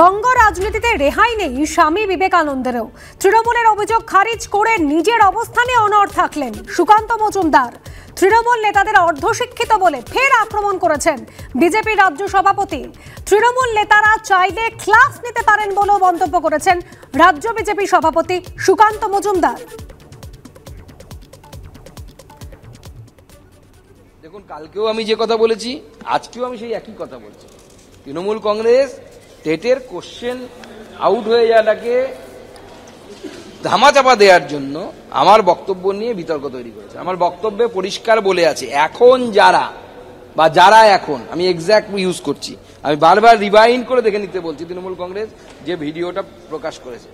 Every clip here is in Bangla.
বঙ্গ রাজনীতিতে রেহাই নেই স্বামী বিবেকানন্দেরও তৃণমূলের অভিযোগ খারিজ করে নিজের অবস্থানে অনড় থাকলেন সুকান্ত মজুমদার তৃণমূল নেতাদের অর্ধশিক্ষিত বলে ফের আক্রমণ করেছেন বিজেপি রাজ্য সভাপতি তৃণমূল নেতারা চাইলে ক্লাস নিতে পারেন বলেও মন্তব্য করেছেন রাজ্য বিজেপি সভাপতি সুকান্ত মজুমদার দেখুন কালকেও আমি যে কথা বলেছি আজকেও আমি সেই একই কথা বলছি তৃণমূল কংগ্রেস টেটের কোশ্চেন আউট হয়ে যাওয়াটাকে ধামাচাপা দেওয়ার জন্য আমার বক্তব্য নিয়ে বিতর্ক তৈরি করেছে আমার বক্তব্যে পরিষ্কার বলে আছে এখন যারা বা যারা এখন আমি এক্স্যাক্ট ইউজ করছি আমি বারবার রিভাইন করে দেখে নিতে বলছি তৃণমূল কংগ্রেস যে ভিডিওটা প্রকাশ করেছে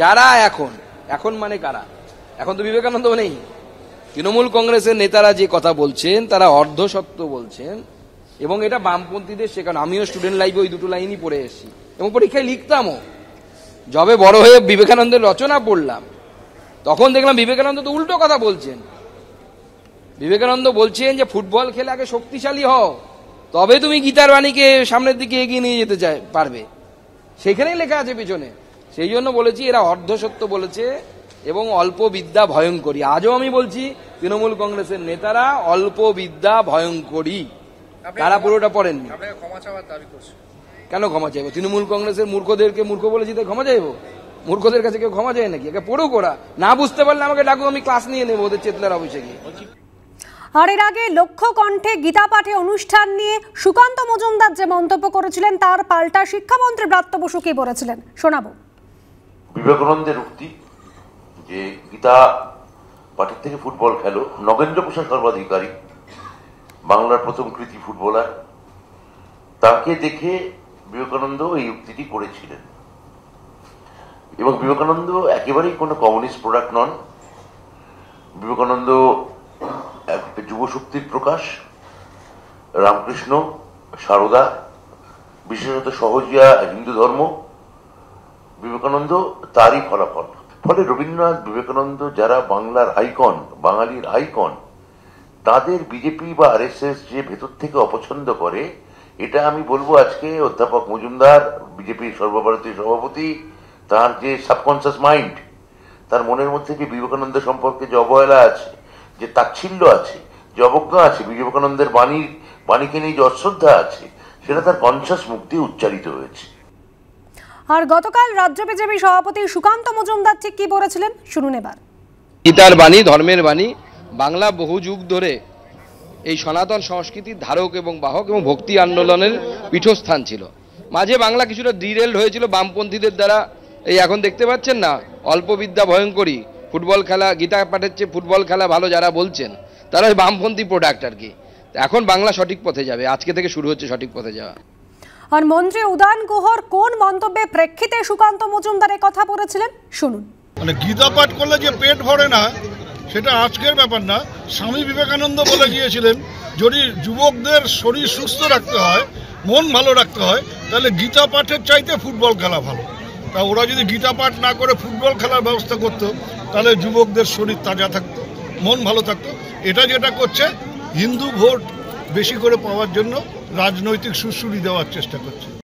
যারা এখন এখন মানে কারা এখন তো বিবেকানন্দ নেই তৃণমূল কংগ্রেসের নেতারা যে কথা বলছেন তারা অর্ধসত্য বলছেন এবং এটা বামপন্থীদের শেখানো আমিও স্টুডেন্ট লাইফে ওই দুটো লাইনই পড়ে এসেছি এবং পরীক্ষায় লিখতামও যবে বড় হয়ে বিবেকানন্দের রচনা পড়লাম তখন দেখলাম বিবেকানন্দ তো উল্টো কথা বলছেন বিবেকানন্দ বলছেন যে ফুটবল খেলে আগে শক্তিশালী হও তবে তুমি গীতার বাণীকে সামনের দিকে এগিয়ে নিয়ে যেতে চাই পারবে সেখানেই লেখা আছে পিছনে সেই জন্য বলেছি এরা অর্ধসত্য বলেছে এবং অল্প বিদ্যা ভয়ঙ্করী আজও আমি বলছি তৃণমূল কংগ্রেসের নেতারা অল্প বিদ্যা ভয়ঙ্করী তারা পুরোটা পড়েননি কেন ক্ষমা চাইবো তৃণমূল কংগ্রেসের মূর্খদেরকে মূর্খ বলে জিতে ক্ষমা চাইবো মূর্খদের কাছে কেউ ক্ষমা যায় নাকি একে পড়ুক ওরা না বুঝতে পারলে আমাকে ডাকু আমি ক্লাস নিয়ে নেবো ওদের চেতলার অফিসে গিয়ে আর এর আগে লক্ষ্য কণ্ঠে গীতা পাঠে অনুষ্ঠান নিয়ে সুকান্ত মজুমদার যে মন্তব্য করেছিলেন তার পাল্টা শিক্ষামন্ত্রী ব্রাত্য বসু কি বলেছিলেন শোনাবো বিবেকানন্দের উক্তি যে গীতা পাঠের থেকে ফুটবল খেলো নগেন্দ্র প্রসাদ সর্বাধিকারী বাংলার প্রথম কৃতি ফুটবলার তাকে দেখে বিবেকানন্দ এই উক্তিটি করেছিলেন এবং বিবেকানন্দ একেবারেই কোনো কমিউনিস্ট প্রোডাক্ট নন বিবেকানন্দ যুবশক্তির প্রকাশ রামকৃষ্ণ সারদা বিশেষত সহজিয়া হিন্দু ধর্ম বিবেকানন্দ তারই ফলাফল ফলে রবীন্দ্রনাথ বিবেকানন্দ যারা বাংলার আইকন বাঙালির আইকন তাদের বিজেপি বা আর যে ভেতর থেকে অপছন্দ করে এটা আমি বলবো আজকে অধ্যাপক মজুমদার বিজেপির সর্বভারতীয় সভাপতি তার যে সাবকনসিয়াস মাইন্ড তার মনের মধ্যে যে বিবেকানন্দ সম্পর্কে যে অবহেলা আছে যে তাচ্ছিল্য আছে যে অবজ্ঞা আছে বিবেকানন্দের বাণীর বাণীকে নিয়ে যে অশ্রদ্ধা আছে সেটা তার কনসাস মুক্তি উচ্চারিত হয়েছে আর গতকাল রাজ্য বিজেপি সভাপতি সুকান্ত মজুমদার ঠিক কি বলেছিলেন শুনুন এবার গীতার বাণী ধর্মের বাণী বাংলা বহু যুগ ধরে এই সনাতন সংস্কৃতির ধারক এবং বাহক এবং ভক্তি আন্দোলনের পীঠস্থান ছিল মাঝে বাংলা কিছুটা ডিরেল্ড হয়েছিল বামপন্থীদের দ্বারা এই এখন দেখতে পাচ্ছেন না অল্প বিদ্যা ভয়ঙ্করী ফুটবল খেলা গীতা পাঠের চেয়ে ফুটবল খেলা ভালো যারা বলছেন তারা বামপন্থী প্রোডাক্ট আর কি এখন বাংলা সঠিক পথে যাবে আজকে থেকে শুরু হচ্ছে সঠিক পথে যাওয়া আর মন্ত্রী উদয়ন গুহর কোন মন্তব্যে প্রেক্ষিতে সুকান্ত মজুমদার কথা বলেছিলেন শুনুন মানে গীতা পাঠ করলে যে পেট ভরে না সেটা আজকের ব্যাপার না স্বামী বিবেকানন্দ বলে গিয়েছিলেন যদি যুবকদের শরীর সুস্থ রাখতে হয় মন ভালো রাখতে হয় তাহলে গীতা পাঠের চাইতে ফুটবল খেলা ভালো তা ওরা যদি গীতা পাঠ না করে ফুটবল খেলার ব্যবস্থা করতো তাহলে যুবকদের শরীর তাজা থাকতো মন ভালো থাকতো এটা যেটা করছে হিন্দু ভোট বেশি করে পাওয়ার জন্য রাজনৈতিক সুশ্রুরি দেওয়ার চেষ্টা করছে